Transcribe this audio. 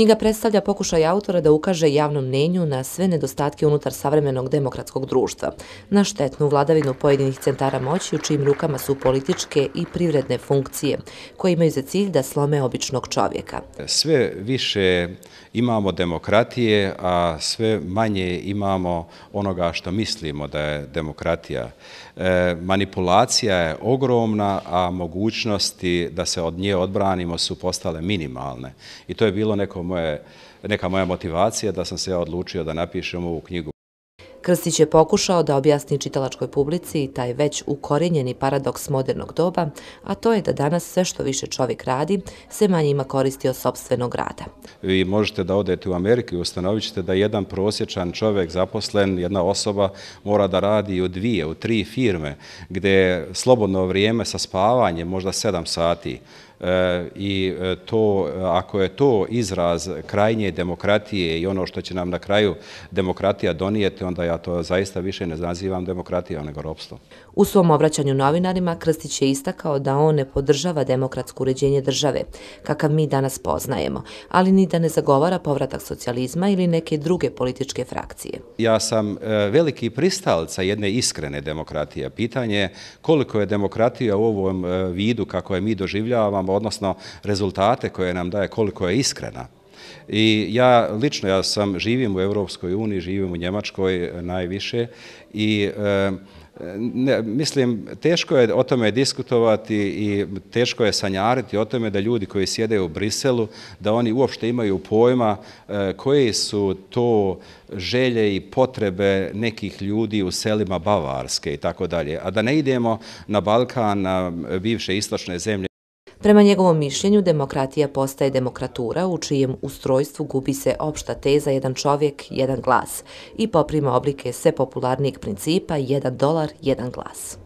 Knjiga predstavlja pokušaj autora da ukaže javnom mnenju na sve nedostatke unutar savremenog demokratskog društva, na štetnu vladavinu pojedinih centara moći u čijim rukama su političke i privredne funkcije, koje imaju za cilj da slome običnog čovjeka. Sve više imamo demokratije, a sve manje imamo onoga što mislimo da je demokratija. E, manipulacija je ogromna, a mogućnosti da se od nje odbranimo su postale minimalne. I to je bilo neko neka moja motivacija da sam se odlučio da napišem ovu knjigu. Krstić je pokušao da objasni čitalačkoj publici taj već ukorjenjeni paradoks modernog doba, a to je da danas sve što više čovjek radi, sve manje ima koristi od sobstvenog rada. Vi možete da odete u Ameriku i ustanovit ćete da jedan prosječan čovjek zaposlen, jedna osoba, mora da radi u dvije, u tri firme, gde je slobodno vrijeme sa spavanjem, možda sedam sati, i e, to, ako je to izraz krajnje demokratije i ono što će nam na kraju demokratija donijeti, onda ja to zaista više ne nazivam demokratija nego ropstvo. U svom obraćanju novinarima Krstić je istakao da on ne podržava demokratsko uređenje države, kakav mi danas poznajemo, ali ni da ne zagovara povratak socijalizma ili neke druge političke frakcije. Ja sam e, veliki pristalca jedne iskrene demokratije. Pitanje koliko je demokratija u ovom e, vidu kako je mi doživljavamo odnosno rezultate koje nam daje koliko je iskrena. I ja lično, ja sam, živim u Evropskoj uniji, živim u Njemačkoj e, najviše i e, ne, mislim, teško je o tome diskutovati i teško je sanjariti o tome da ljudi koji sjede u Briselu, da oni uopšte imaju pojma e, koje su to želje i potrebe nekih ljudi u selima Bavarske i tako dalje. A da ne idemo na Balkan, na bivše istočne zemlje, Prema njegovom mišljenju, demokratija postaje demokratura u čijem ustrojstvu gubi se opšta teza jedan čovjek, jedan glas i poprima oblike sve popularnijeg principa jedan dolar, jedan glas.